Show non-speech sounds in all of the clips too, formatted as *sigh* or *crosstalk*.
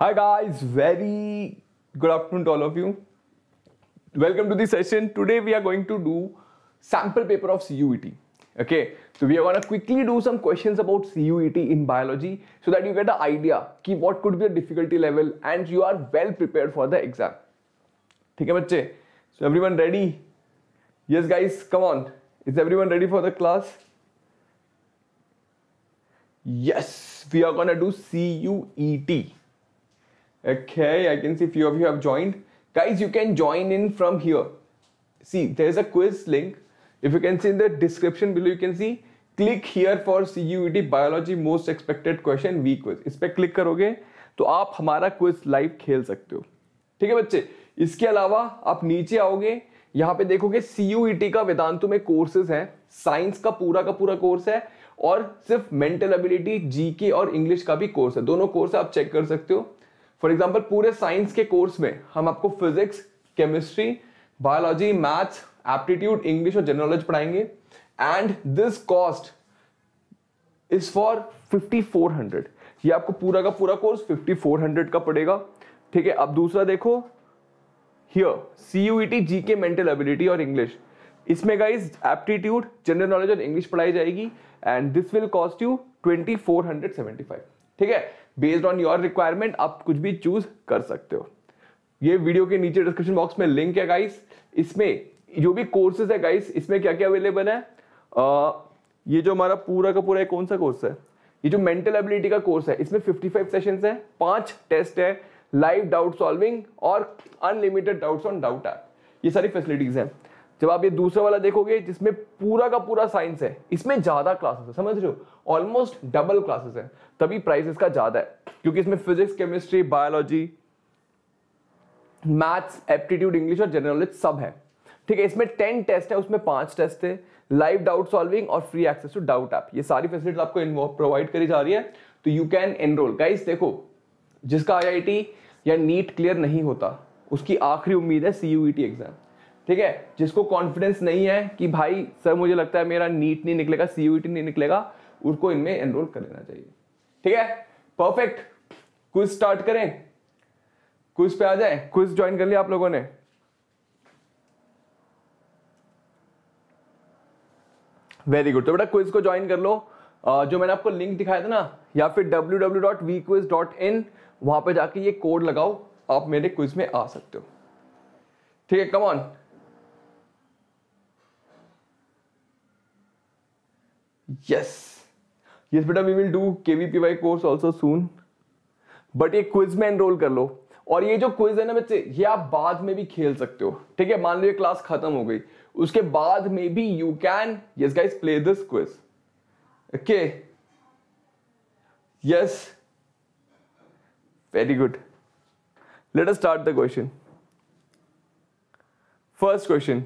Hi guys, very good afternoon to all of you. Welcome to the session. Today we are going to do sample paper of CUET. Okay, so we are gonna quickly do some questions about CUET in biology so that you get the idea ki what could be the difficulty level and you are well prepared for the exam. Okay, So everyone ready? Yes guys, come on. Is everyone ready for the class? Yes, we are gonna do CUET. Okay, I can see few of you have joined. Guys, you can join in from here. See, there's a quiz link. If you can see in the description below, you can see Click here for CUET Biology Most Expected Question expected Quiz. इस पर click करोगे तो आप हमारा quiz live खेल सकते हो ठीक है बच्चे इसके अलावा आप नीचे आओगे यहाँ पे देखोगे सी यू टी का वेदांतु में कोर्सेज हैं साइंस का पूरा का पूरा कोर्स है और सिर्फ मेंटल एबिलिटी जीके और इंग्लिश का भी कोर्स है दोनों कोर्स आप चेक कर सकते हो फॉर एग्जाम्पल पूरे साइंस के कोर्स में हम आपको physics chemistry biology maths aptitude English और जनरल नॉलेज पढ़ाएंगे and this cost is for 5400 ये आपको पूरा का पूरा कोर्स 5400 का पड़ेगा ठीक है अब दूसरा देखो here C U T G K mental ability और इंग्लिश इसमें गाइज एप्टीट्यूड जनरल नॉलेज और इंग्लिश पढ़ाई जाएगी and this will cost you twenty four hundred seventy five ठीक है बेस्ड ऑन योर रिक्वायरमेंट आप कुछ भी चूज कर सकते हो ये वीडियो के नीचे डिस्क्रिप्शन बॉक्स में लिंक है गाइस इसमें जो भी कोर्सेज है गाइस इसमें क्या क्या अवेलेबल है आ, ये जो हमारा पूरा का पूरा कौन सा कोर्स है ये जो मेंटल एबिलिटी का कोर्स है इसमें 55 सेशन है पांच टेस्ट है लाइव डाउट सॉल्विंग और unlimited doubts on doubt app ये सारी फैसिलिटीज हैं जब आप ये दूसरा वाला देखोगे जिसमें पूरा का पूरा साइंस है इसमें ज़्यादा क्लासेस है समझ रहे हो ऑलमोस्ट डबल क्लासेस है तभी प्राइस इसका ज़्यादा है क्योंकि इसमें physics chemistry biology maths aptitude English और जनरल नॉलेज सब है ठीक है इसमें टेन टेस्ट है उसमें पांच टेस्ट है लाइव डाउट सॉल्विंग और free access to doubt app ये सारी फैसिलिटी आपको प्रोवाइड करी जा रही है तो यू कैन एनरोल गाइस देखो जिसका आईआईटी या नीट क्लियर नहीं होता उसकी आखिरी उम्मीद है सीयूईटी एग्जाम ठीक है जिसको कॉन्फिडेंस नहीं है कि भाई सर मुझे लगता है मेरा नीट नहीं निकलेगा सीयूटी e नहीं निकलेगा उसको इनमें एनरोल कर लेना चाहिए ठीक है परफेक्ट क्विज स्टार्ट करें क्विज पे आ जाए क्विज ज्वाइन कर लिया आप लोगों ने वेरी गुड तो बेटा क्विज को ज्वाइन कर लो जो मैंने आपको लिंक दिखाया था ना या फिर www.vquiz.in वहां पर जाके ये कोड लगाओ आप मेरे क्विज में आ सकते हो ठीक है come on we will do K V P Y course also soon but ये क्विज में एनरोल कर लो और ये जो क्विज है ना बच्चे ये आप बाद में भी खेल सकते हो ठीक है मान लो ये क्लास खत्म हो गई उसके बाद में भी you can yes guys play this quiz okay yes very good let us start the question first question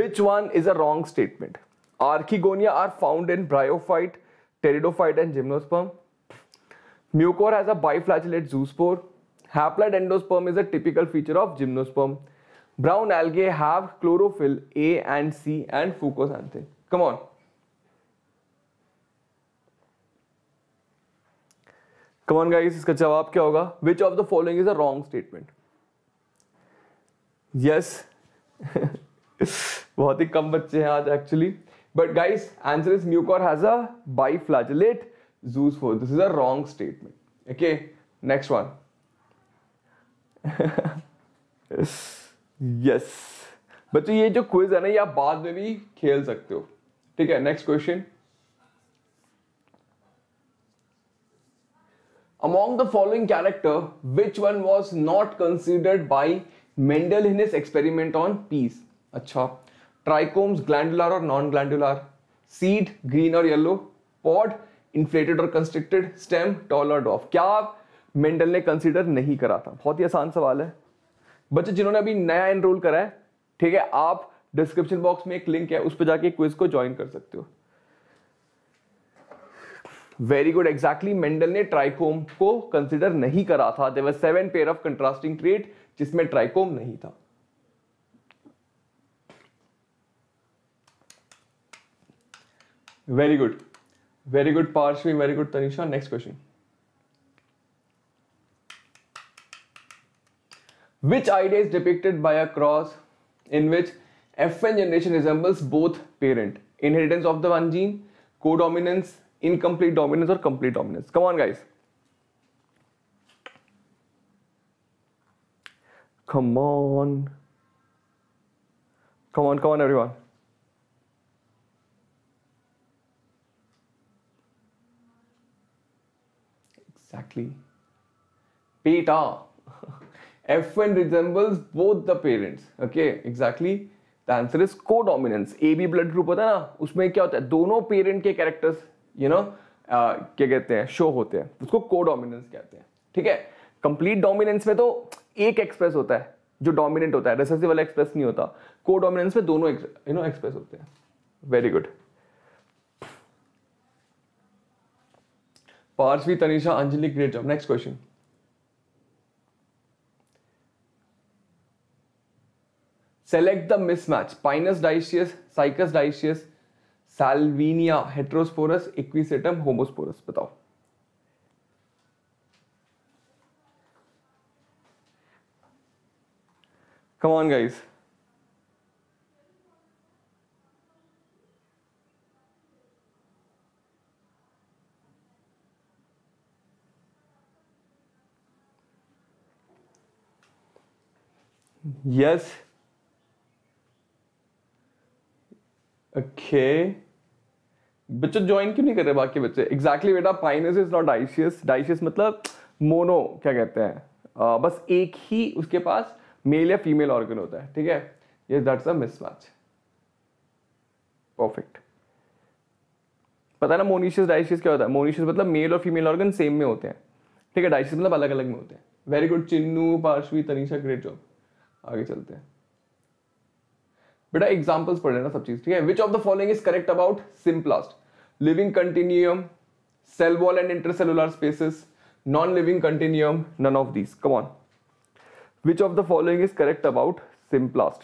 which one is a wrong statement Archegonia are found in bryophyte, pteridophyte and gymnosperm. Mucor has a biflagellate zoospore. Haploid endosperm is a typical feature of gymnosperm. Brown algae have chlorophyll A and C and fucosanthin. Come on. Come on guys, इसका जवाब क्या होगा Which of the following is a wrong statement? Yes. बहुत ही कम बच्चे हैं आज actually But guys, answer is mucor has a biflagellate zoospore. This is a wrong statement. Okay, next one. *laughs* yes. yes. ये जो क्विज है ना ये आप बाद में भी खेल सकते हो ठीक है Among the following character, which one was not considered by Mendel in his experiment on peas? अच्छा ट्राइकोम्स ग्लैंडुलर और नॉन ग्लैंडुलर सीड ग्रीन और येलो पॉड इन्फ्लेटेड और कंस्ट्रिक्टेड स्टेम टॉल और डॉफ क्या मेंडल ने कंसिडर नहीं करा था बहुत ही आसान सवाल है बच्चे जिन्होंने अभी नया एनरोल करा है ठीक है आप डिस्क्रिप्शन बॉक्स में एक लिंक है उस पर जाके क्विज को ज्वाइन कर सकते हो वेरी गुड एग्जैक्टली मेंडल ने ट्राइकोम को कंसिडर नहीं करा था there were seven pair of contrasting trait जिसमें ट्राइकोम नहीं था Very good. Very good, Parshvi. Very good, Tanisha. Next question. Which idea is depicted by a cross in which F1 generation resembles both parent? Inheritance of the one gene, codominance, incomplete dominance, or complete dominance? Come on, guys. Come on. Come on, come on, everyone. Exactly. Beta. *laughs* F1 resembles both the parents. Okay, exactly. The answer is codominance A B blood group होता है ना उसमें क्या होता है दोनों parent के characters you know क्या कहते हैं शो होते हैं उसको को डोमिनेंस कहते हैं ठीक है कंप्लीट डोमिनेंस में तो एक एक्सप्रेस होता है जो डोमिनेंट होता है रिसेसिव वाला एक्सप्रेस नहीं होता को डोमिनेंस में दोनों यू नो एक्सप्रेस होते हैं very good Parthvi Tanisha Anjali great job next question select the mismatch Pinus dioecious Cycas dioecious Salvinia heterosporous Equisetum homosporous बताओ कम ऑन yes okay बच्चों ज्वाइन क्यों नहीं कर रहे बाकी बच्चे एग्जैक्टली बेटा Pinus is not dioecious dioecious मतलब मोनो क्या कहते हैं uh, बस एक ही उसके पास मेल या फीमेल ऑर्गन होता है ठीक है yes that's a mismatch perfect पता है ना मोनिशियस डाइशियस क्या होता है मोनिशियस मतलब मेल और फीमेल ऑर्गन सेम में होते हैं ठीक है डाइशियस मतलब अलग अलग में होते हैं very good Chinnu Parshvi Tanisha great job आगे चलते हैं बेटा एग्जाम्पल्स पढ़ लेना सब चीज ठीक है which of the following is correct about symplast living continuum cell wall and intercellular spaces non living continuum none of these come on which of the following is correct about symplast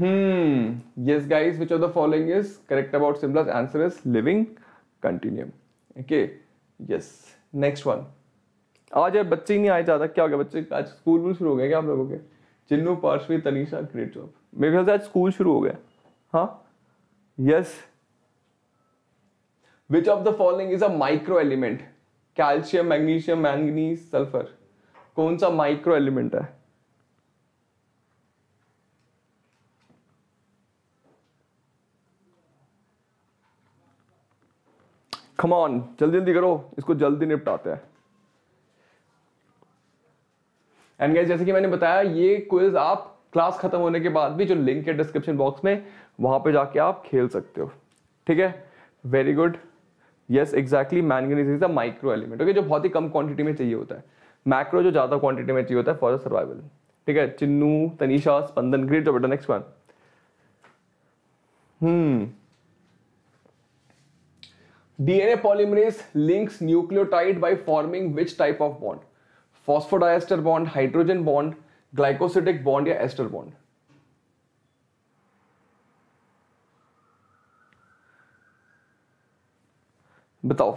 Hmm. Yes, guys. Which of the following is correct about Simla's answer is living continuum. Okay. Yes. Next one. आज यार बच्चे ही नहीं आए ज़्यादा क्या हो गया बच्चे आज स्कूल भी शुरू हो गया क्या आप लोगों के चिन्नू पार्श्वी तनीषा ग्रेट जॉब मेरे ख्याल से आज स्कूल शुरू हो गया हाँ yes which of the following is a micro element calcium magnesium manganese sulphur कौन सा माइक्रो एलिमेंट है कमान जल्दी जल्दी करो इसको जल्दी निपटाते हैं एंड गैस जैसे कि मैंने बताया ये क्विज आप क्लास खत्म होने के बाद भी जो लिंक है डिस्क्रिप्शन बॉक्स में वहां पे जाके आप खेल सकते हो ठीक है very good yes exactly manganese is a micro element okay जो बहुत ही कम क्वांटिटी में चाहिए होता है मैक्रो जो ज्यादा क्वांटिटी में चाहिए होता है फॉर द सर्वाइवल ठीक है चिन्नू तनीषा स्पंदन ग्रेट जो बेटा next one hmm DNA polymerase links nucleotide by forming which type of bond phosphodiester bond hydrogen bond glycosidic bond या एस्टर बॉन्ड बताओ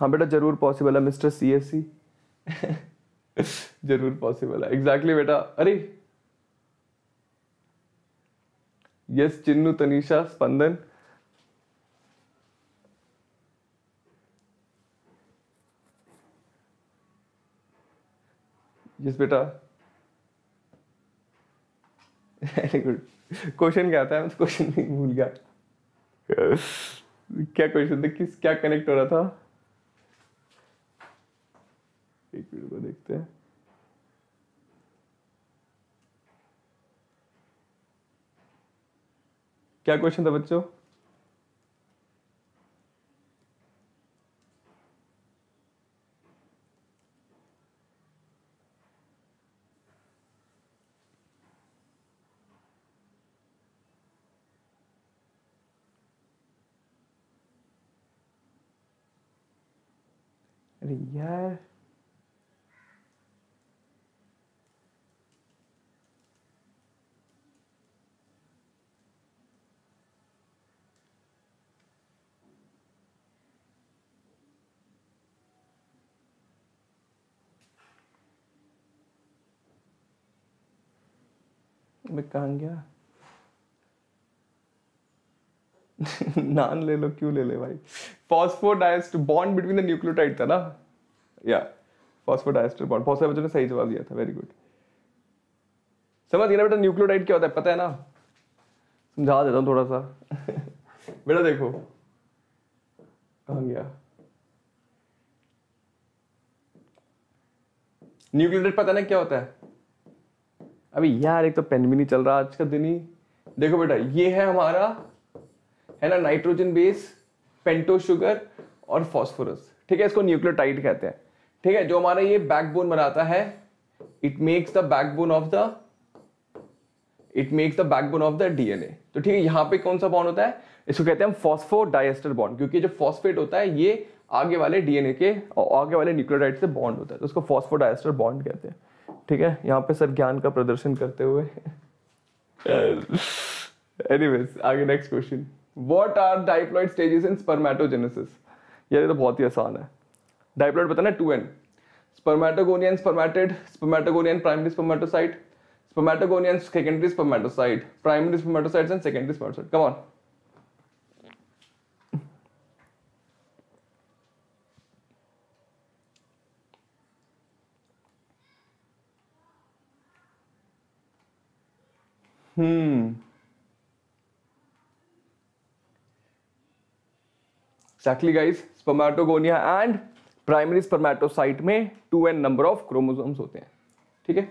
हाँ बेटा जरूर पॉसिबल है मिस्टर सीएससी *laughs* जरूर पॉसिबल है एग्जैक्टली exactly बेटा अरे यस चिन्नू तनिषा स्पंदन यस बेटा वेरी गुड क्वेश्चन क्या था मैं क्वेश्चन नहीं भूल गया क्या क्वेश्चन था किस क्या कनेक्ट हो रहा था एक मिनट को देखते हैं क्या क्वेश्चन था बच्चों अरे यार कहाँ गया *laughs* नान ले लो क्यों ले ले भाई phosphodiester bond between the nucleotide था ना या फॉस्फोडाइस्टर बॉन्ड बहुत सारे बच्चों ने सही जवाब दिया था वेरी गुड समझ गया बेटा न्यूक्लियोटाइड क्या होता है पता है ना समझा देता हूँ थोड़ा सा *laughs* बेटा देखो कहाँ गया न्यूक्लियोटाइड पता है ना क्या होता है अभी यार एक तो पेन भी नहीं चल रहा आज का दिन ही देखो बेटा ये है हमारा है ना नाइट्रोजन बेस पेंटो शुगर और फॉस्फोरस ठीक है इसको न्यूक्लियोटाइड कहते हैं ठीक है जो हमारा ये बैकबोन बनाता है it makes the backbone of the it makes the backbone of the DNA तो ठीक है यहां पे कौन सा बॉन्ड होता है इसको कहते हैं हम फॉस्फोडाइएस्टर बॉन्ड क्योंकि जो फॉस्फेट होता है ये आगे वाले डीएनए के और आगे वाले न्यूक्लियोटाइड से बॉन्ड होता है तो उसको फॉस्फोडाइएस्टर बॉन्ड कहते हैं ठीक है यहाँ पे सर ज्ञान का प्रदर्शन करते हुए एनीवेज आगे next question what are diploid stages in spermatogenesis ये तो बहुत ही आसान है डाइप्लॉइड बताना है two N spermatogonian spermatid spermatogonian primary spermatocyte spermatogonian secondary spermatocyte primary spermatocyte and secondary spermatocyte come on Hmm. Exactly, guys. Spermatogonia and primary spermatocyte में two N number of chromosomes होते हैं ठीक है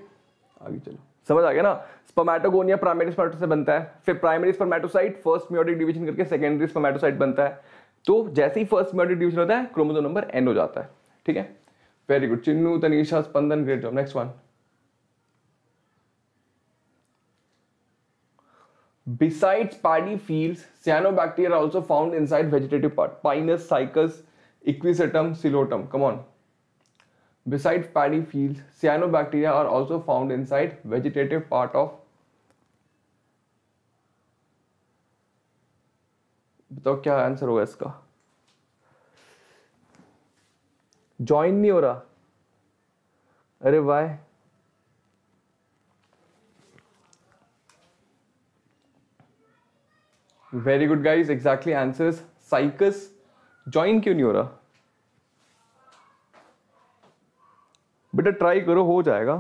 आगे चलो समझ आ गया ना स्पर्मेटोगोनिया प्राइमरी स्पर्मेटो से बनता है फिर primary spermatocyte first meiotic division करके सेकेंडरी स्पर्मेटोसाइट बनता है तो जैसे ही फर्स्ट मियोटिक डिवीजन होता है क्रोमोसोम नंबर एन हो जाता है ठीक है very good Chinnu Tanisha Spandan great job next one Besides paddy fields, cyanobacteria are also found inside vegetative part. Pinus, cycas, equisetum, silotum. Come on. Besides paddy fields, cyanobacteria are also found inside vegetative part of तो क्या answer होगा इसका join नहीं हो रहा अरे भाई very good guys exactly answer Cycas join क्यों नहीं हो रहा बेटा ट्राई करो हो जाएगा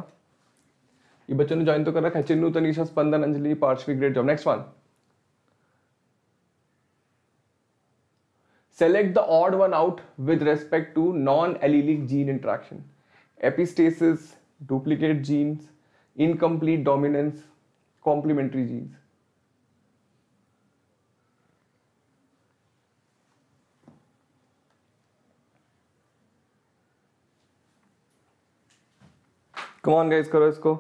ये बच्चों ने ज्वाइन तो कर रखा है Chinnu Tanisha Spandan Anjali Parshvi great job next one select the odd one out with respect to non allelic gene interaction epistasis duplicate genes incomplete dominance complementary genes Come on, guys. करो इसको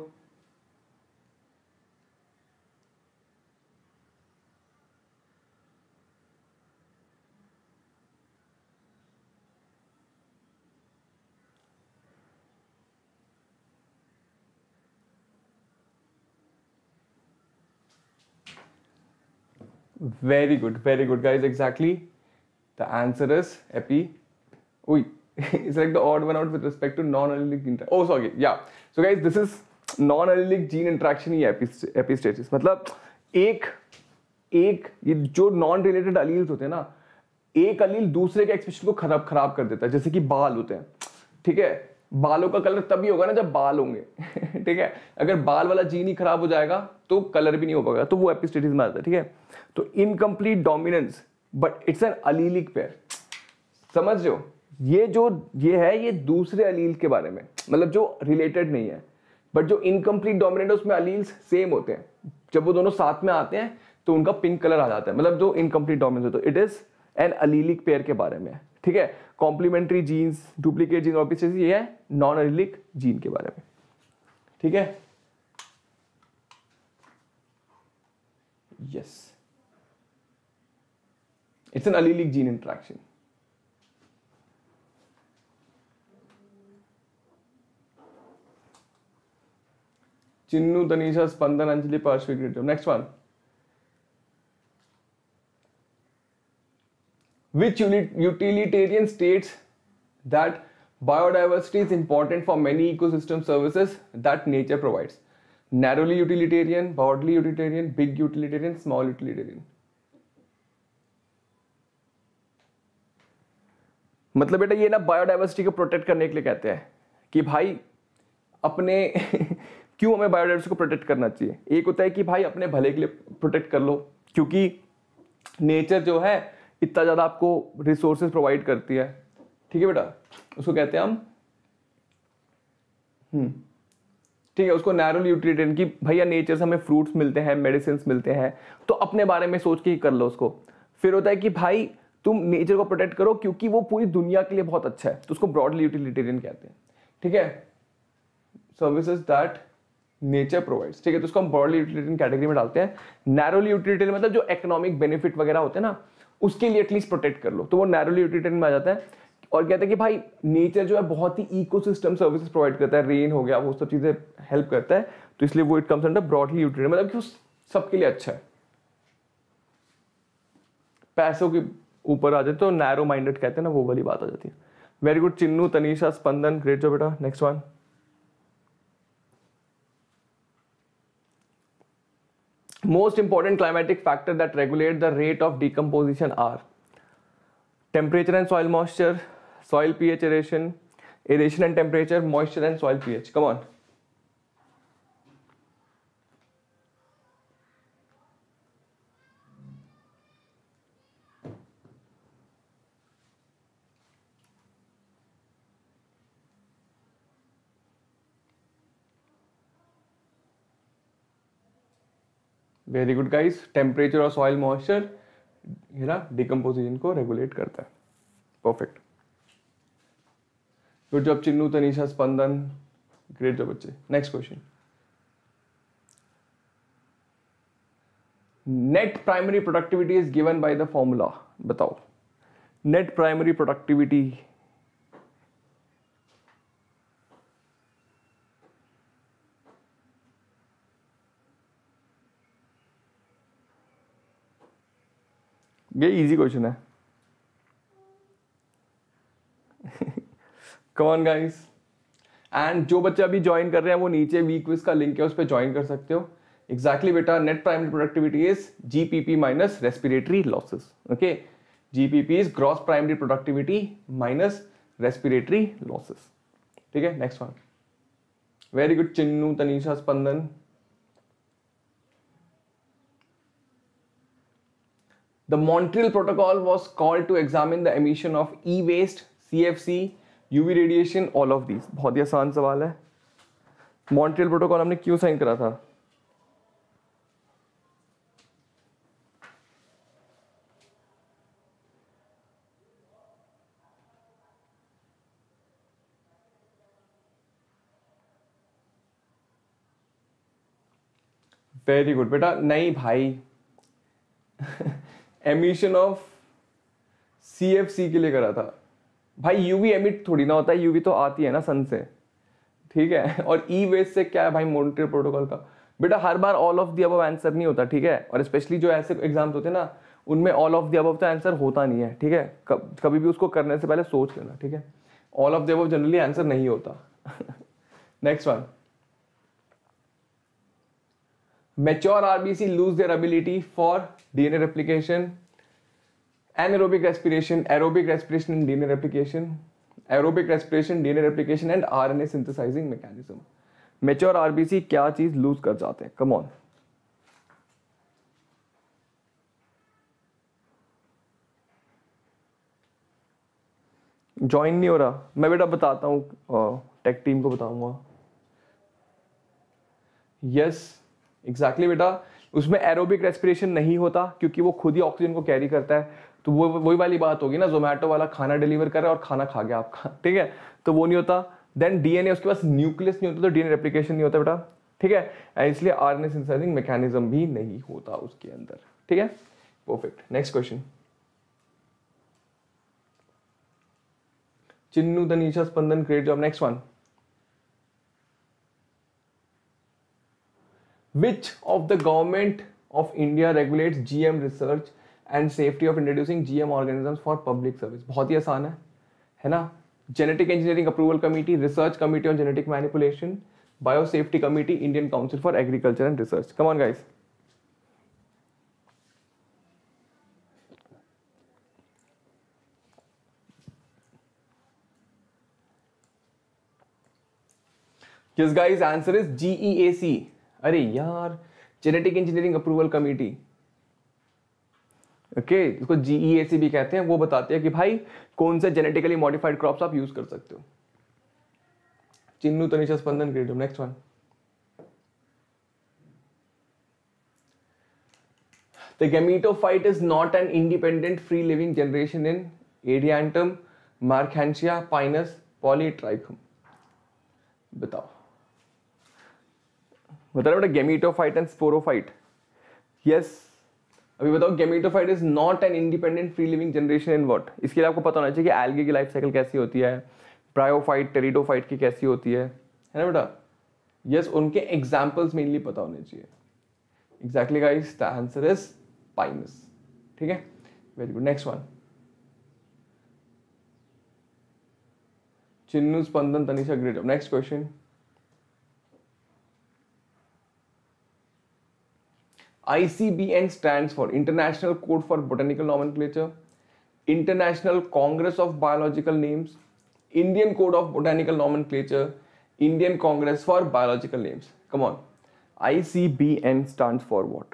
Very good, very good guys, exactly. The answer is epi. Oi. *laughs* it's like the odd one out with respect to non-allelic gene Oh, sorry. Yeah. So guys, this is non-allelic gene interaction he epistasis. मतलब एक एक ये जो non-related alleles होते हैं ना एक allele दूसरे के expression को खराब खराब कर देता है जैसे कि बाल होते हैं ठीक है बालों का कलर तभी होगा ना जब बाल होंगे *laughs* ठीक है अगर बाल वाला जीन ही खराब हो जाएगा तो कलर भी नहीं हो पाएगा तो वो एपिस्टेटिस में आता है ठीक है तो incomplete dominance but it's an allelic pair समझ रहे हो ये जो ये है ये दूसरे अलील के बारे में मतलब जो रिलेटेड नहीं है बट जो इनकम्प्लीट डोमिनेट है उसमें अलील्स सेम होते हैं जब वो दोनों साथ में आते हैं तो उनका पिंक कलर आ जाता है मतलब जो इनकम्प्लीट डोमिनेट होते it is an allelic pair के बारे में ठीक है कॉम्प्लीमेंट्री जीन्स डुप्लीकेट जीन और ये है नॉन अलीलिक जीन के बारे में ठीक है yes it's an allelic gene interaction Chinnu, Tanisha, Spandan, Anjali, Parshvi, greet them. Next one. Which utilitarian states that biodiversity is important for many ecosystem services that nature provides? Narrowly utilitarian, broadly utilitarian, big utilitarian, small utilitarian. मतलब बेटा ये ना biodiversity को protect करने के लिए कहते हैं कि भाई अपने क्यों हमें बायोडाइवर्सिटी को प्रोटेक्ट करना चाहिए एक होता है कि भाई अपने भले के लिए प्रोटेक्ट कर लो क्योंकि नेचर जो है इतना ज़्यादा आपको रिसोर्सेज प्रोवाइड करती है ठीक है बेटा उसको कहते हैं हम हम्म, ठीक है उसको नैरो यूट्रीटेन कि भैया नेचर से हमें फ्रूट्स मिलते हैं मेडिसिन मिलते हैं तो अपने बारे में सोच के ही कर लो उसको फिर होता है कि भाई तुम नेचर को प्रोटेक्ट करो क्योंकि वो पूरी दुनिया के लिए बहुत अच्छा है तो उसको ब्रॉडली यूटिलिटेरियन कहते हैं ठीक है सर्विसेज दैट नेचर प्रोवाइड्स ठीक है तो उसको हम ब्रॉडली यूटिलिटेरियन कैटेगरी में डालते हैं नैरोली यूटिलिटेरियन मतलब जो इकोनॉमिक बेनिफिट वगैरह होते हैं ना उसके लिए एटलीस्ट प्रोटेक्ट कर लो तो वो नैरोली यूटिलिटेरियन में आ जाता है और कहते हैं कि भाई नेचर जो है बहुत ही इकोसिस्टम सर्विसेज प्रोवाइड करता है रेन हो गया वो सब चीज़ें हेल्प करता है तो इसलिए वो it comes under broadly utilitarian मतलब कि सबके लिए अच्छा है पैसों के ऊपर आ जाए तो नैरो माइंडेड कहते हैं ना वो वाली बात आ जाती है very good Chinnu Tanisha Spandan great जो बेटा next one most important climatic factor that regulate the rate of decomposition are temperature and soil moisture, soil pH aeration, aeration and temperature, moisture and soil pH. Come on. Very good guys temperature और soil moisture है decomposition को regulate करता है perfect good job Chinnu Tanisha Spandan great job बच्चे next question net primary productivity is given by the formula बताओ net primary productivity ये easy question है come on guys and जो बच्चे अभी ज्वाइन कर रहे हैं वो नीचे वी क्विज का लिंक है उस पर ज्वाइन कर सकते हो एग्जैक्टली बेटा net primary productivity is GPP minus respiratory losses okay GPP is gross primary productivity minus respiratory losses ठीक है next one very good Chinnu Tanisha Spandan The Montreal Protocol was called to examine the emission of e-waste, CFC, uv radiation all of these bahut hi aasan sawal hai montreal protocol humne क्यों sign kara tha very good बेटा नहीं भाई emission of C F C के लिए करा था भाई UV emit थोड़ी ना होता है यूवी तो आती है ना सन से ठीक है *laughs* और ई e वेस्ट से क्या है भाई मोनिटर प्रोटोकॉल का बेटा हर बार ऑल ऑफ दी अब आंसर नहीं होता ठीक है और स्पेशली जो ऐसे एग्जाम्स होते हैं ना उनमें ऑल ऑफ दी अब तो आंसर होता नहीं है ठीक है कभी भी उसको करने से पहले सोच लेना ठीक है ऑल ऑफ दी अब जनरली आंसर नहीं होता next *laughs* one mature RBC lose their ability for DNA replication, anaerobic respiration, aerobic respiration and DNA replication, aerobic respiration, DNA replication and RNA synthesizing mechanism. Mature RBC क्या चीज lose कर जाते हैं Come on. Join नहीं हो रहा मैं बेटा बताता हूँ टेक टीम को बताऊंगा यस yes, एग्जैक्टली exactly बेटा उसमें एरोबिक रेस्पिरेशन नहीं होता क्योंकि वो खुद ही ऑक्सीजन को कैरी करता है तो वो वही वाली बात होगी ना जोमेटो वाला खाना डिलीवर कर रहा है और खाना खा गया आपका *laughs* ठीक है तो वो नहीं होता देन डीएनए उसके पास न्यूक्लियस नहीं होता तो डीएनए रेप्लिकेशन नहीं होता बेटा ठीक है इसलिए आर एन सिंथेसाइजिंग मैकेनिज्म भी नहीं होता उसके अंदर ठीक है perfect next question Chinnu Dhanisha Spandan create job next one which of the government of India regulates GM research and safety of introducing GM organisms for public service? बहुत ही आसान है ना? Genetic Engineering Approval Committee, Research Committee on Genetic Manipulation, Biosafety Committee, Indian Council for Agriculture and Research. Come on, guys. Yes, guys, answer is GEAC, अरे यार genetic engineering approval committee okay इसको GEAC e भी कहते हैं वो बताते हैं कि भाई कौन से जेनेटिकली मॉडिफाइड क्रॉप्स आप यूज कर सकते हो Chinnu Tanisha Spandan creative next one the gametophyte is not an independent free living generation in Adiantum Marchantia, Pinus Polytrichum बताओ बता रहा बेटा गेमिटोफाइट एंड स्पोरोफाइट यस अभी बताओ gametophyte is not an independent free living generation in what इसके लिए आपको पता होना चाहिए कि एल्गे की लाइफ साइकिल कैसी होती है प्रायोफाइट टेरिडोफाइट की कैसी होती है है ना बेटा यस yes, उनके एग्जाम्पल्स मेनली पता होने चाहिए exactly guys the answer is Pinus ठीक है very good next one Chinnu Spandan Tanisha great next question ICBN stands for International Code for Botanical Nomenclature, International Congress of Biological Names, Indian Code of Botanical Nomenclature, Indian Congress for Biological Names. Come on. ICBN stands for what?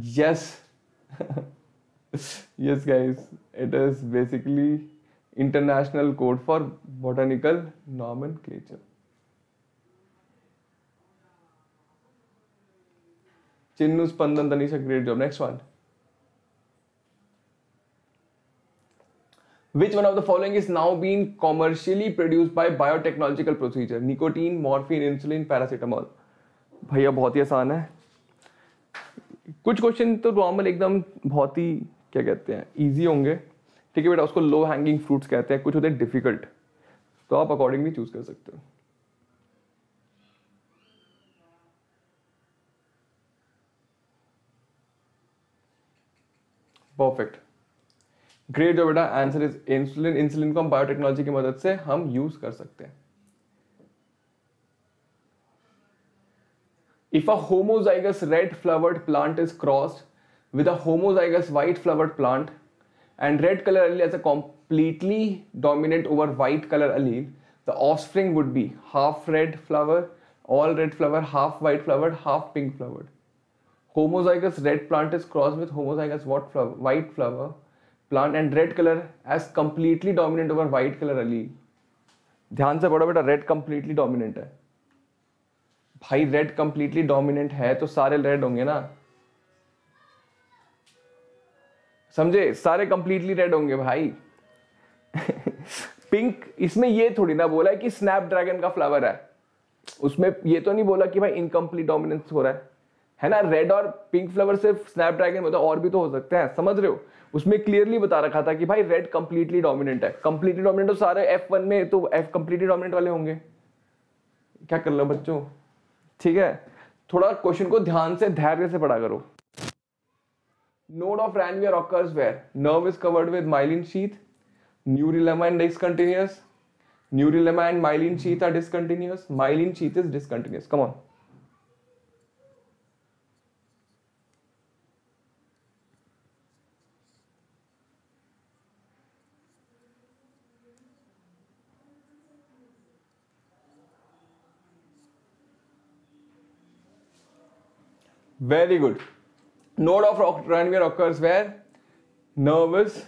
Yes. *laughs* yes guys, it is basically international code for botanical nomenclature Chinnu Spandan दनी से great job next one which one of the following is now being commercially produced by biotechnological procedure Nicotine, morphine, insulin, paracetamol. भैया बहुत ही आसान है कुछ question तो normal एकदम बहुत ही क्या कहते हैं इजी होंगे ठीक है बेटा उसको लो हैंगिंग फ्रूट्स कहते हैं कुछ होते हैं डिफिकल्ट तो आप अकॉर्डिंगली चूज कर सकते हो परफेक्ट ग्रेट जो बेटा आंसर इज इंसुलिन इंसुलिन को हम बायोटेक्नोलॉजी की मदद से हम यूज कर सकते हैं if a homozygous red flowered plant is crossed with a homozygous white flowered plant and red color allele as a completely dominant over white color allele, the offspring would be half red flower, all red flower, half white flowered, half pink flowered. Homozygous red plant is crossed with homozygous what flower, white flower plant and red color as completely dominant over white color allele. ध्यान से पढ़ो बेटा red completely dominant है भाई red completely dominant है तो सारे red होंगे ना समझे सारे कंप्लीटली रेड होंगे भाई पिंक इसमें ये थोड़ी ना बोला है कि स्नैप ड्रैगन का फ्लावर है उसमें ये तो नहीं बोला कि भाई इनकम्प्लीट डोमिनेंस हो रहा है है ना रेड और पिंक फ्लावर सिर्फ स्नैप होता है और भी तो हो सकते हैं समझ रहे हो उसमें क्लियरली बता रखा था कि भाई रेड कंप्लीटली डोमिनेंट है कंप्लीटली डोमिनेंट तो सारे एफ वन में तो एफ कंप्लीटली डोमिनेंट वाले होंगे क्या कर लो बच्चों ठीक है थोड़ा क्वेश्चन को ध्यान से धैर्य से पढ़ा करो Node of Ranvier occurs where nerve is covered with myelin sheath, neurulament discontinuous, Neurilemma and myelin sheath are discontinuous, myelin sheath is discontinuous. Come on. Very good. node of Ranvier occurs where nerve is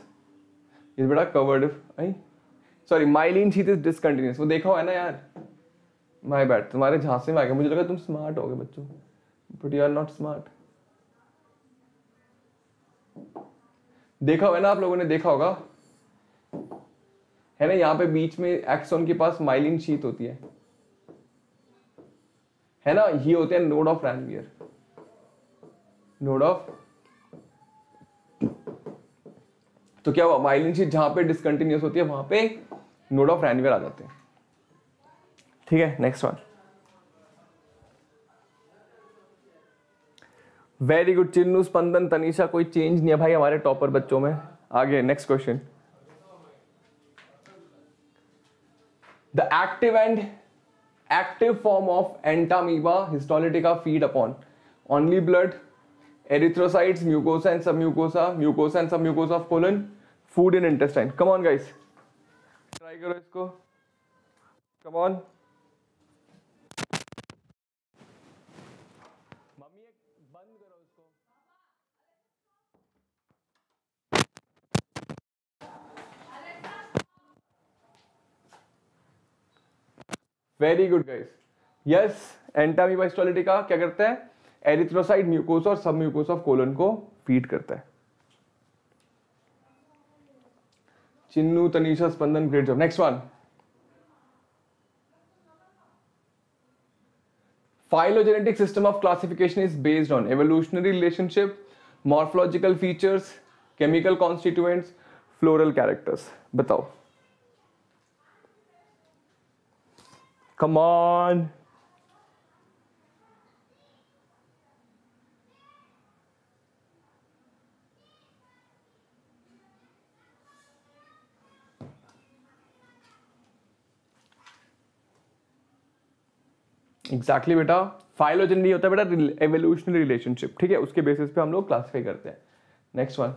is beta covered if sorry myelin sheath is discontinuous वो देखा हुआ है ना यार my bad तुम्हारे झांसे में आ गया मुझे लगा तुम स्मार्ट हो गए बच्चों but you are not smart देखा हुआ है ना आप लोगों ने देखा होगा है ना यहाँ पे बीच में एक्सोन के पास माइलिन शीत होती है है ना ये होते हैं node of Ranvier node of तो क्या हुआ माइलिन शीट जहां पे डिसकंटिन्यूस होती है वहां पे नोड ऑफ रैनवेयर आ जाते हैं ठीक है next one very good Chinnu Spandan Tanisha कोई चेंज नहीं है भाई हमारे टॉपर बच्चों में आगे next question the active and active form of Entamoeba histolytica feed upon only blood erythrocytes, mucosa and submucosa, mucosa and submucosa of colon, food and intestine. Come on guys, try करो इसको. Come on. Very good guys yes Entamoeba histolytica का क्या करते हैं erythrocyte mucosa और सब mucosa of colon को feed करता है Chinnu Tanisha Spandan great job next one phylogenetic system of classification is based on evolutionary relationship morphological features chemical constituents floral characters बताओ कमॉन एग्जैक्टली बेटा फाइलोजन नहीं होता बेटा एवोल्यूशनरी रिलेशनशिप ठीक है उसके बेसिस पे हम लोग क्लासीफाई करते हैं नेक्स्ट वन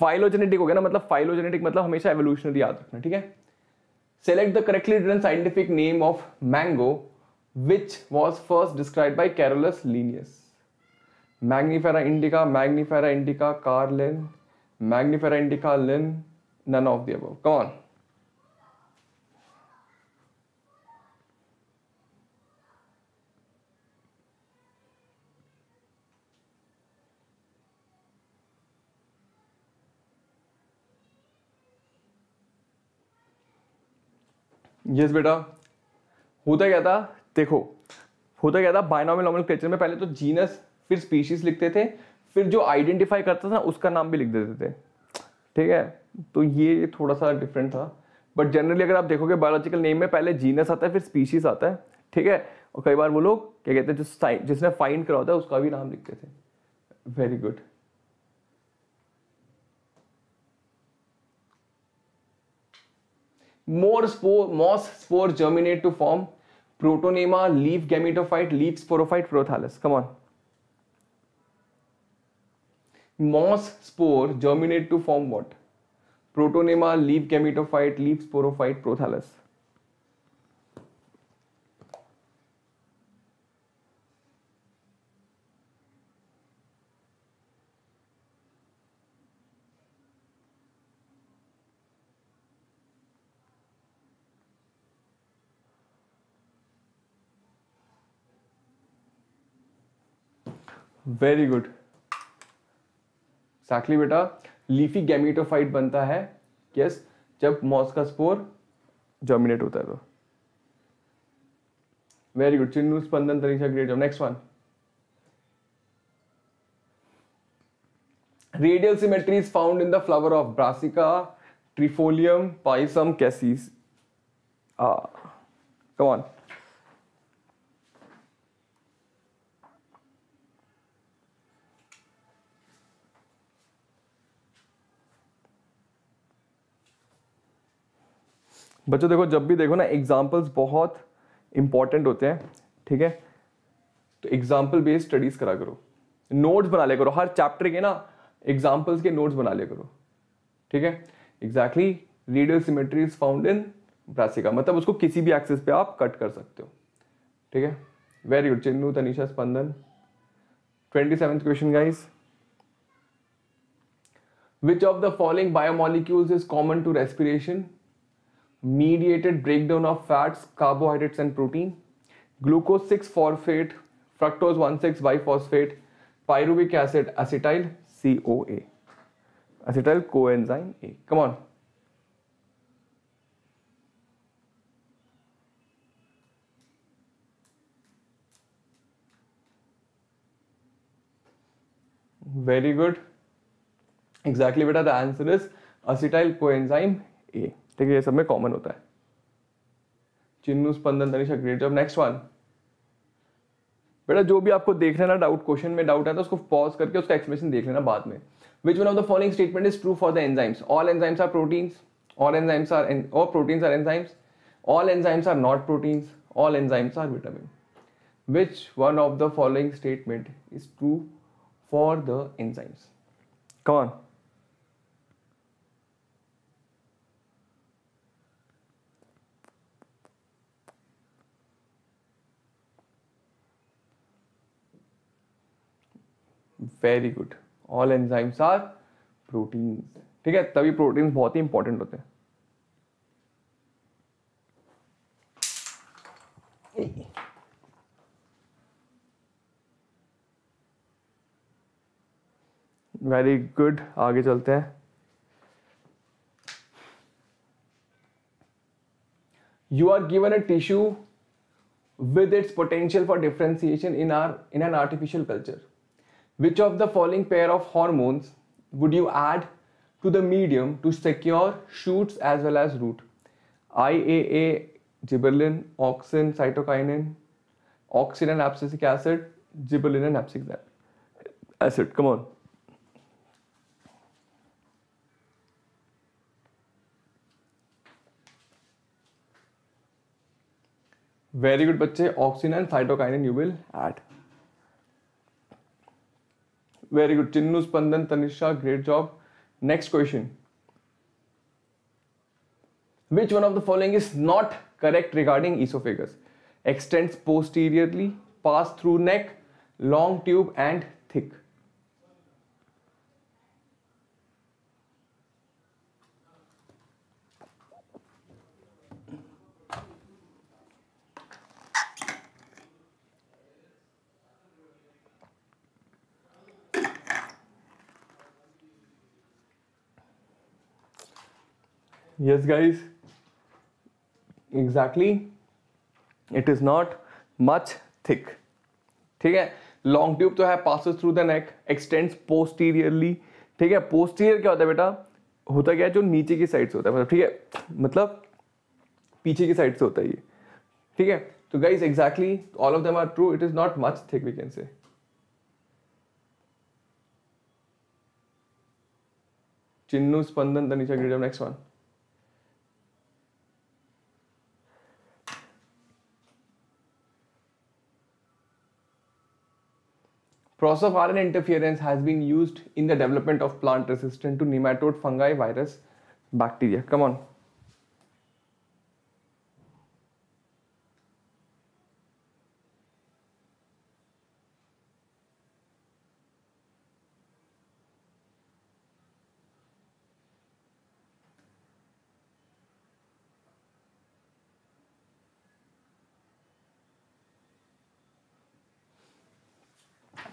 फाइलोजेनेटिक हो गया ना मतलब फाइलोजेनेटिक मतलब हमेशा एवोल्यूशनरी याद रखना ठीक है select the correctly written scientific name of mango which was first describe by Carolus Linnaeus Mangifera indica Mangifera indica कार कारलिन Mangifera indica Linn none of the above come yes बेटा होता क्या था देखो होता क्या था बाइनॉमियल नॉर्मल क्रेचर में पहले तो जीनस फिर स्पीशीज लिखते थे फिर जो आइडेंटिफाई करता था उसका नाम भी लिख देते थे ठीक है तो ये थोड़ा सा डिफरेंट था बट जनरली अगर आप देखोगे बायोलॉजिकल नेम में पहले जीनस आता है फिर स्पीशीज आता है ठीक है और कई बार वो लोग क्या कहते हैं जो जिसने फाइंड करा होता है उसका भी नाम लिखते थे very good More spore, moss spores germinate to form protonema, leaf gametophyte, leaf sporophyte, prothallus. Come on. Moss spore germinate to form what? Protonema, leaf gametophyte, leaf sporophyte, prothallus. Very good साखली बेटा leafy gametophyte बनता है yes yes, जब moss spore germinate होता है तो very good Chinnu Spandan तरीका great next one radial symmetry is found in the flower of Brassica Trifolium Pisum Cassia come बच्चों देखो जब भी देखो ना एग्जाम्पल्स बहुत इंपॉर्टेंट होते हैं ठीक है तो एग्जाम्पल बेस्ड स्टडीज करा करो नोट्स बना लिया करो हर चैप्टर के ना एग्जाम्पल्स के नोट्स बना लिया करो ठीक है exactly radial symmetry is found in Brassica मतलब उसको किसी भी एक्सेस पे आप कट कर सकते हो ठीक है very good Chinnu Tanisha Spandan twenty seventh question guys which of the following biomolecules is common to respiration mediated breakdown of fats, carbohydrates, and protein, glucose 6 phosphate, fructose 1 6 biphosphate, pyruvic acid, acetyl CoA, acetyl coenzyme A. Come on. Very good. Exactly what the answer is acetyl coenzyme A. ठीक है ये सब में common होता है Chinnu Spandan Tanisha great जब next one बेटा जो भी आपको देख रहे डाउट क्वेश्चन में डाउट है तो उसको पॉज करके उसका एक्सप्लेन देख लेना बाद में which one of the following statement is true for the enzymes all enzymes are proteins all enzymes are और proteins are enzymes all enzymes are not proteins all enzymes are vitamin which one of the following statement is true for the enzymes कौन very good all enzymes are proteins ठीक है तभी protein बहुत ही important होते हैं very good आगे चलते हैं you are given a tissue with its potential for differentiation in are in an artificial culture Which of the following pair of hormones would you add to the medium to secure shoots as well as root? IAA, gibberellin, auxin, cytokinin, auxin and abscisic acid, gibberellin and abscisic acid. Come on. Very good, bache. Auxin and cytokinin you will add. Very good Chinnu Spandan Tanisha great job next question which one of the following is not correct regarding oesophagus extends posteriorly pass through neck long tube and thick yes guys exactly it is not much thick ठीक है long tube तो है passes through the neck extends posteriorly ठीक है posterior क्या होता है बेटा होता क्या है जो नीचे की साइड से होता है मतलब ठीक है मतलब पीछे की साइड से होता है ये ठीक है तो guys exactly all of them are true it is not much thick we can say Chinnu Spandan the नीचे next one Process of RNA interference has been used in the development of plant resistant to nematode fungi virus bacteria. Come on.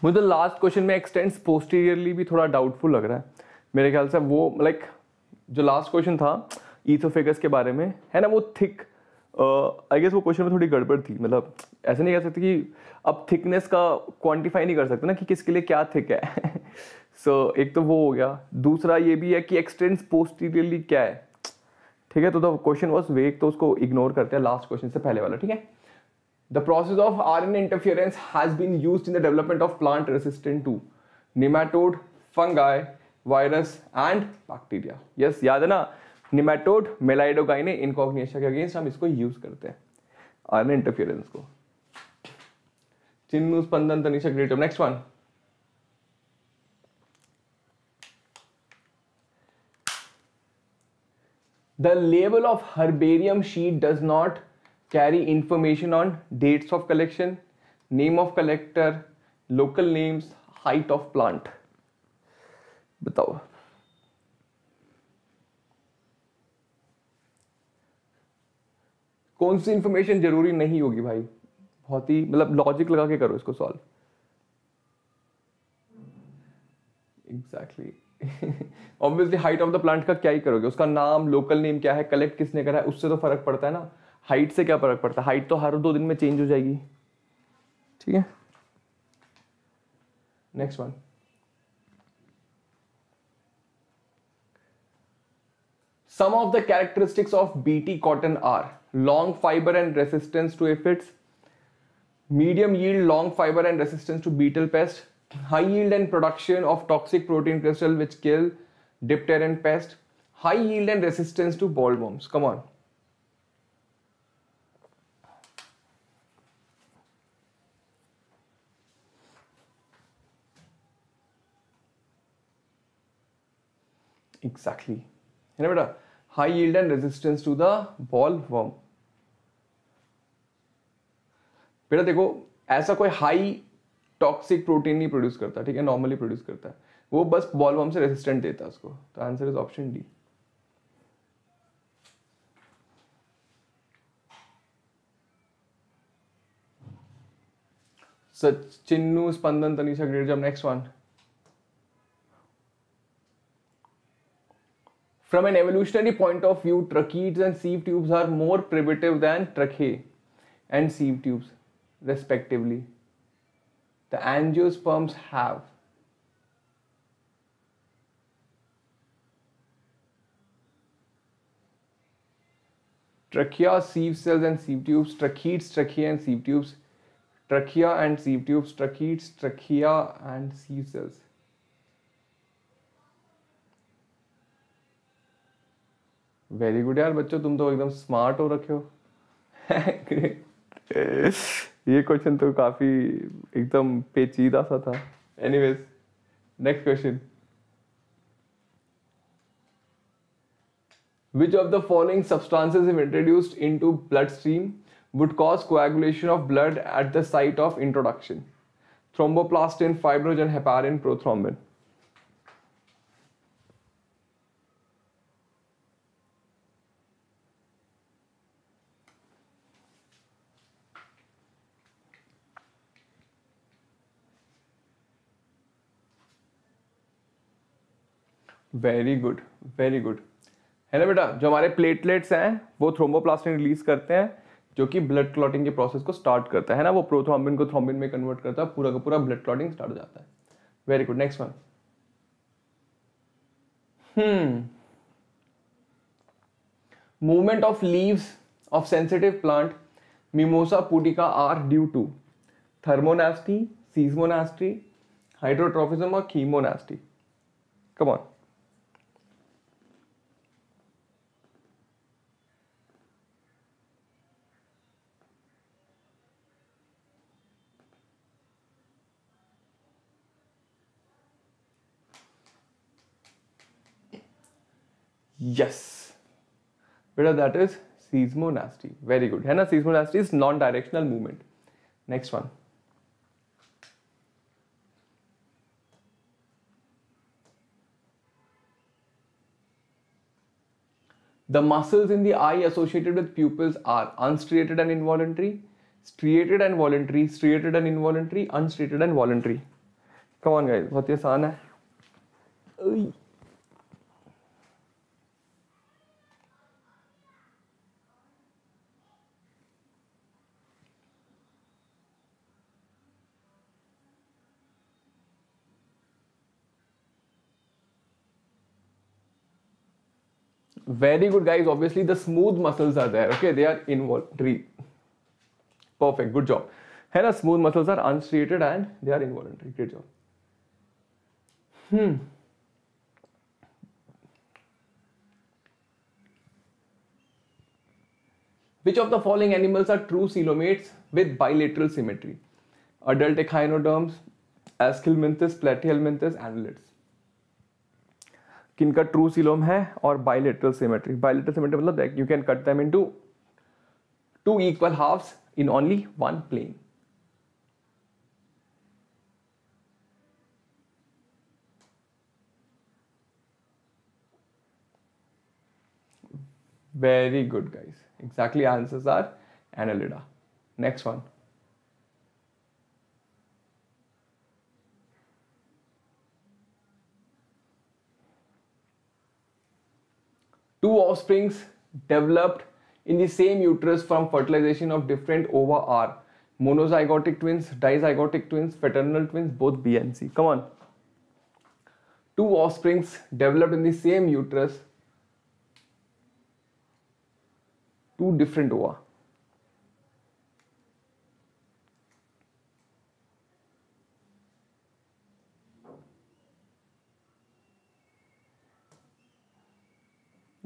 मुझे last तो question में extends posteriorly भी थोड़ा doubtful लग रहा है मेरे ख्याल से वो लाइक जो लास्ट क्वेश्चन था ईथोफेगस के बारे में है ना वो थिक आई गेस वो क्वेश्चन में थोड़ी गड़बड़ थी मतलब ऐसे नहीं कह सकते कि अब थिकनेस का क्वांटिफाई नहीं कर सकते ना कि किसके लिए क्या थिक है सो *laughs* so, एक तो वो हो गया दूसरा ये भी है कि एक्सटेंस पोस्टीरियरली क्या है ठीक है तो द क्वेश्चन वॉज वेक तो उसको इग्नोर करते हैं लास्ट क्वेश्चन से पहले वाला ठीक है The process of RNA interference has been used in the development of plant resistant to nematode, fungi, virus and bacteria. Yes, याद है ना निमेटोड मेलाइडोगाइने इनकॉग्निशन के अगेंस्ट हम इसको यूज करते हैं आर इंटरफियरेंस को Chinnu Spandan Tanisha creative next one the लेवल of herbarium sheet does not carry information on dates of collection, name of collector, local names, height of plant. बताओ कौन सी इंफॉर्मेशन जरूरी नहीं होगी भाई बहुत ही मतलब लॉजिक लगा के करो इसको solve exactly obviously height of the plant का क्या ही करोगे उसका नाम लोकल नेम क्या है कलेक्ट किसने करा है उससे तो फर्क पड़ता है ना हाइट से क्या फर्क पड़ता है हाइट तो हर दो दिन में चेंज हो जाएगी ठीक है next one some of the characteristics of BT cotton are long fibre and resistance to aphids medium yield long fibre and resistance to beetle pest high yield and production of toxic protein crystal which kill dipteran pest high yield and resistance to boll worms come exactly है ना बेटा high yield and resistance to the boll worm बेटा देखो ऐसा कोई high toxic protein नहीं produce करता ठीक है नॉर्मली प्रोड्यूस करता है वो बस बॉल वर्म से रेजिस्टेंट देता है उसको तो answer is option D Chinnu Spandan Tanisha great जब next one From an evolutionary point of view, tracheids and sieve tubes are more primitive than tracheae and sieve tubes, respectively. The angiosperms have trachea, sieve cells and sieve tubes, tracheids, trachea and sieve tubes, trachea and sieve tubes, tracheids, trachea and sieve cells. Very good यार बच्चों तुम तो एकदम smart हो रखे हो *laughs* ये question तो काफी एकदम पेचीदा सा था anyways next question which of the following substances if introduced into blood stream would cause coagulation of blood at the site of introduction thromboplastin fibrinogen heparin prothrombin very good very good है ना बेटा जो हमारे platelets हैं वो thromboplastin release करते हैं जो कि ब्लड क्लॉटिंग के प्रोसेस को स्टार्ट करता है ना वो प्रोथ्रोम्बिन को थ्रोम्बिन में कन्वर्ट करता है पूरा का पूरा ब्लड क्लॉटिंग स्टार्ट हो जाता है very good next one hmm movement of leaves of sensitive plant Mimosa pudica are due to thermonasty seismonasty hydrotropism और chemonasty come on Yes. Beta, that is seismonasty. Very good. Henna seismonasty is non-directional movement. Next one. The muscles in the eye associated with pupils are unstriated and involuntary, striated and voluntary, striated and involuntary, unstriated and voluntary. Come on guys, बहुत ही आसान है very good guys obviously the smooth muscles are there okay they are involuntary perfect good job है smooth muscles are unstriated and they are involuntary great job hmm which of the following animals are true coelomates with bilateral symmetry adult echinoderms Aschelminthes, platyhelminthes annelids किन का true coelom है और bilateral symmetry bilateral symmetry मतलब you can cut them into two equal halves in only one plane very good guys exactly answers are Annelida. Next one Two offsprings developed in the same uterus from fertilization of different ova are monozygotic twins, dizygotic twins, fraternal twins, both B and C. Come on. Two offsprings developed in the same uterus, two different ova.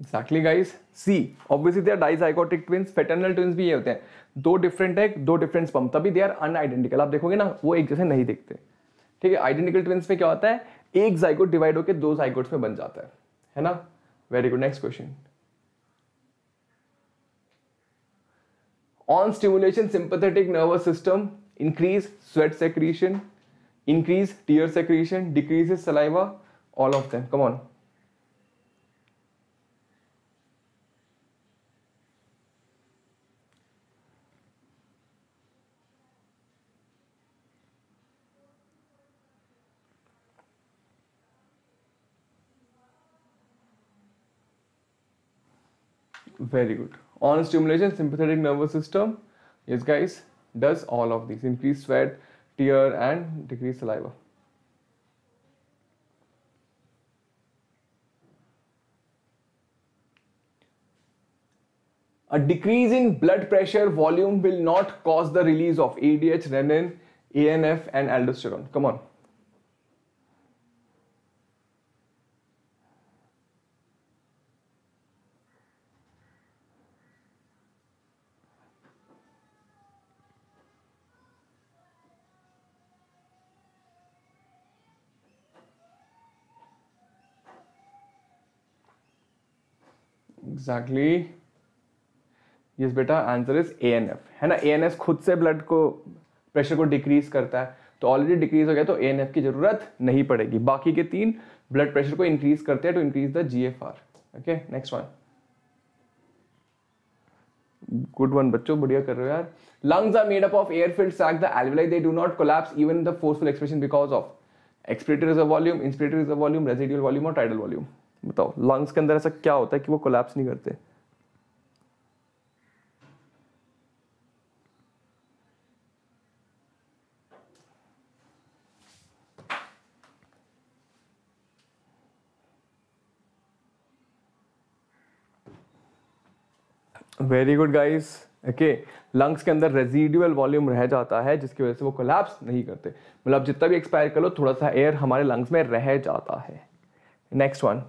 Exactly guys see obviously they dizygotic twins fraternal twins भी ये होते हैं दो different है दो different sperm तभी they are अनआइडेंटिकल आप देखोगे ना वो एक जैसे नहीं दिखते ठीक है आइडेंटिकल ट्विंस में क्या होता है एक जाइकोट डिवाइड होकर दो जाइकोट्स में बन जाता है है ना very good next question on stimulation sympathetic nervous system increase sweat secretion increase tear secretion decreases saliva all of them come on Very good. On stimulation, sympathetic nervous system, yes guys, does all of these. Increase sweat, tear and decrease saliva. A decrease in blood pressure volume will not cause the release of ADH, renin, ANF and aldosterone. Come on. Exactly yes बेटा answer is A N F है ना ए N F खुद से blood को pressure को decrease करता है तो ऑलरेडी डिक्रीज हो गया तो ए एन एफ की जरूरत नहीं पड़ेगी बाकी के तीन ब्लड प्रेशर को इंक्रीज करते हैं to increase the G F R okay next one good one बच्चों बढ़िया कर रहे हो यार lungs are made up of air filled sac the alveoli they do not collapse even the forceful expression because of expiratory reserve volume inspiratory reserve volume residual volume और tidal volume बताओ lungs के अंदर ऐसा क्या होता है कि वो कोलैप्स नहीं करते very good guys okay lungs के अंदर रेजिडुअल वॉल्यूम रह जाता है जिसकी वजह से वो कोलैप्स नहीं करते मतलब जितना भी एक्सपायर कर लो थोड़ा सा एयर हमारे लंग्स में रह जाता है next one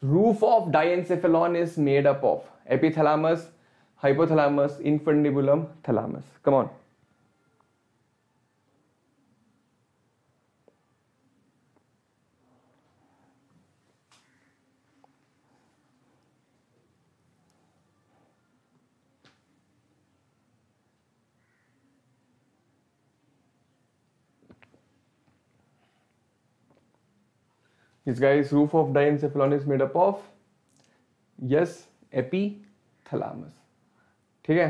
roof of diencephalon is made up of epithalamus, hypothalamus, infundibulum, thalamus. Come on. His guys, roof of diencephalon is made of yes epithalamus ठीक है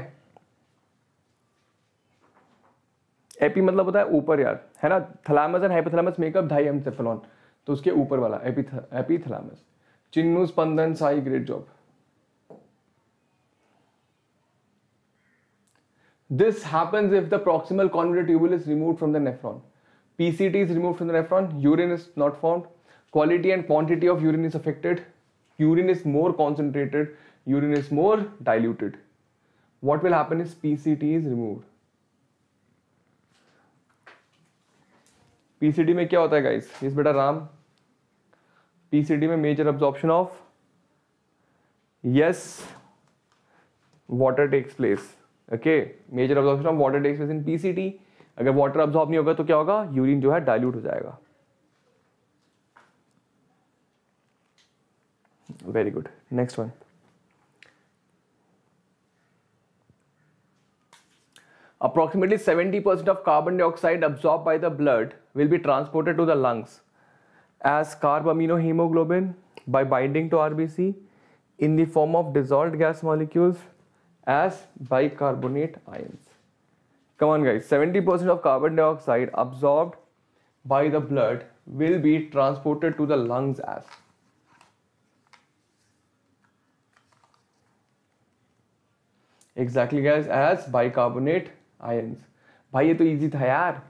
एपी मतलब होता है ऊपर यार है ना थलामस एंड हाइपोथलामस मेकअप ढाई एमसेफेलॉन तो उसके ऊपर वाला epithalamus Chinnu Spandan Sai great job this happens if the proximal convoluted is remove from the nephron PCT is remove from the nephron urine is not found quality and quantity of urine is affected urine is more concentrated urine is more diluted what will happen is PCT is remove PCD में क्या होता है guys इस बेटा Ram PCD में major absorption of yes water takes place okay major absorption of water takes place in PCT अगर water absorb नहीं होगा तो क्या होगा यूरिन जो है डाइल्यूट हो जाएगा very good next one approximately 70% of carbon dioxide absorbed by the blood will be transported to the lungs as carbaminohemoglobin by binding to RBC in the form of dissolved gas molecules as bicarbonate ions. Come on guys, 70% of carbon dioxide absorbed by the blood will be transported to the lungs as exactly guys as bicarbonate ions भाई ये तो easy था यार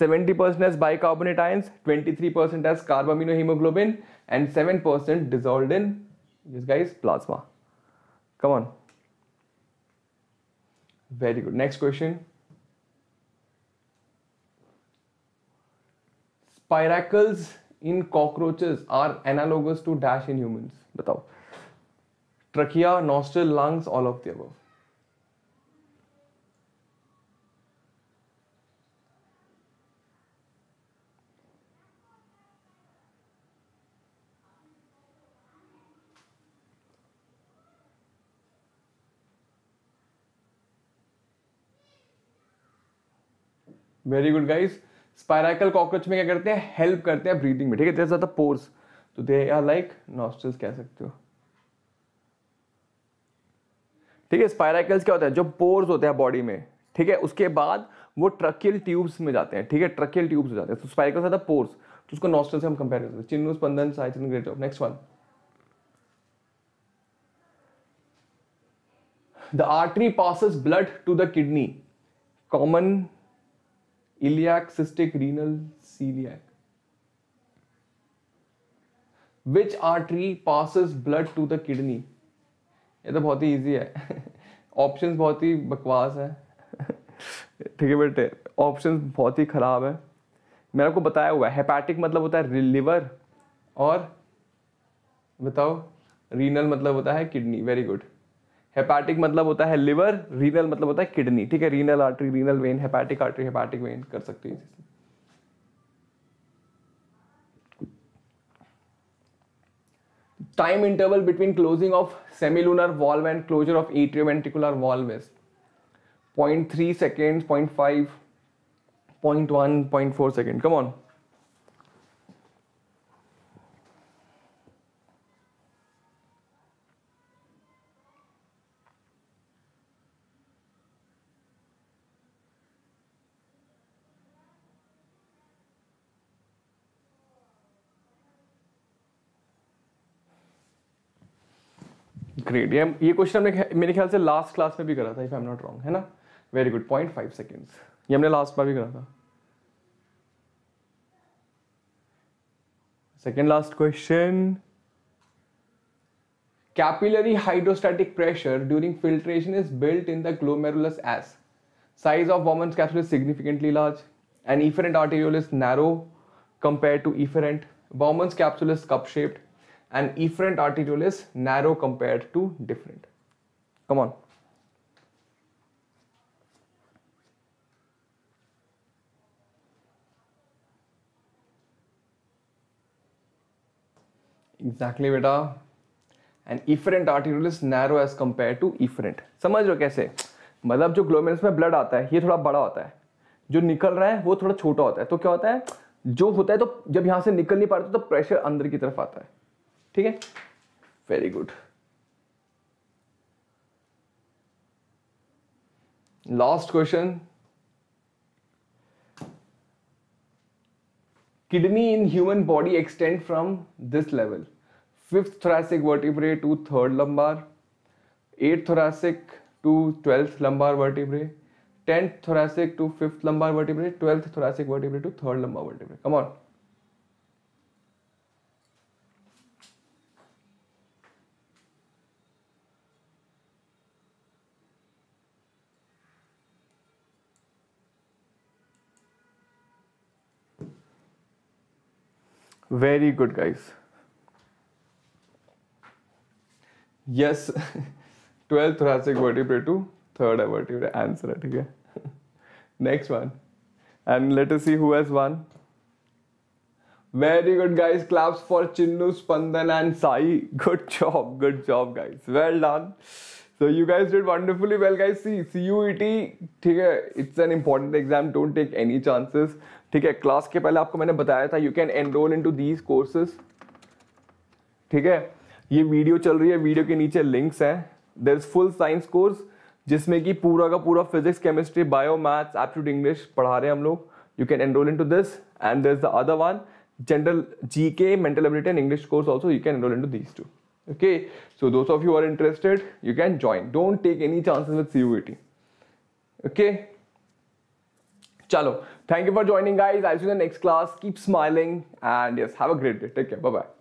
70% percent as bicarbonate ions 23% percent as carbamino haemoglobin and 7% percent dissolve in this guys plasma come on very good next question spiracles in cockroaches are analogous to dash in humans? बताओ. Trachea, nostril, lungs, all of the above. Very good guys spiracle cockroach में क्या करते हैं help करते हैं breathing में ठीक है देर ज्यादा पोर्स तो दे आर लाइक नॉस्टल्स कह सकते हो ठीक है स्पायराइकल्स क्या होता है जो पोर्स होते हैं बॉडी में ठीक है उसके बाद वो ट्रकियल ट्यूब्स में जाते हैं ठीक है ट्रकियल ट्यूब्स हो जाते हैं तो स्पायराइकल्स होता है पोर्स तो उसको नॉस्टल से हम कंपेयर करते हैं चिन्नू स्पंदन साइज great job next one the artery passes blood to the kidney common iliac cystic renal celiac which artery passes blood to the kidney ये तो बहुत ही इजी है ऑप्शंस *laughs* बहुत ही बकवास है *laughs* ठीक है बेटे ऑप्शंस बहुत ही ख़राब है मैंने आपको बताया हुआ है हेपैटिक मतलब होता है लिवर और बताओ रीनल मतलब होता है किडनी वेरी गुड हेपैटिक मतलब होता है लिवर रीनल मतलब होता है किडनी ठीक है renal artery renal vein hepatic artery hepatic vein कर सकते हैं time interval between closing of semilunar valve and closure of atrioventricular valve is point three second point five point one point four second come on great ये ये question हमने मेरे ख्याल से last class में भी करा था if I am not wrong है ना very good point five seconds ये हमने लास्ट बार भी करा था second last question capillary hydrostatic pressure during filtration is built in the glomerulus as size of Bowman's capsule is significantly large and afferent arterial narrow compare to efferent Bowman's capsule is cup shaped and efferent arteriole is narrow compared to different. Come on. Exactly बेटा and afferent arteriole is narrow as compare to efferent समझ लो कैसे मतलब जो ग्लोमेरस में blood आता है ये थोड़ा बड़ा होता है जो निकल रहा है वो थोड़ा छोटा होता है तो क्या होता है जो होता है तो जब यहाँ से निकल नहीं पाता तो प्रेशर अंदर की तरफ आता है ठीक है very good last question kidney in human body extend from this level fifth thoracic vertebrae to third lumbar eighth thoracic to twelfth lumbar vertebrae tenth thoracic to fifth lumbar vertebrae twelfth thoracic vertebrae to third lumbar vertebrae come Very good, guys. Yes, 12th *laughs* thoracic vertebrae to third vertebrae. Answer it again. *laughs* Next one. And let us see who has won. Very good, guys. Claps for Chinnu, Spandan, and Sai. *laughs* Good job. Good job, guys. Well done. So you guys did wonderfully well, guys. See, CUET, it's an important exam. Don't take any chances. ठीक है class के पहले आपको मैंने बताया था you can enrol into these courses ठीक है ये वीडियो चल रही है वीडियो के नीचे लिंक्स हैं there is full science course जिसमें कि पूरा का पूरा physics chemistry bio maths aptitude English पढ़ा रहे हैं हम लोग you can enrol into this and there is the other one general G K mental ability and English course also you can enrol into these two okay so those of you who are interested you can join don't take any chances with cuet okay Chalo. Thank you for joining, guys. I'll see you in the next class. Keep smiling and yes, have a great day. Take care. Bye bye.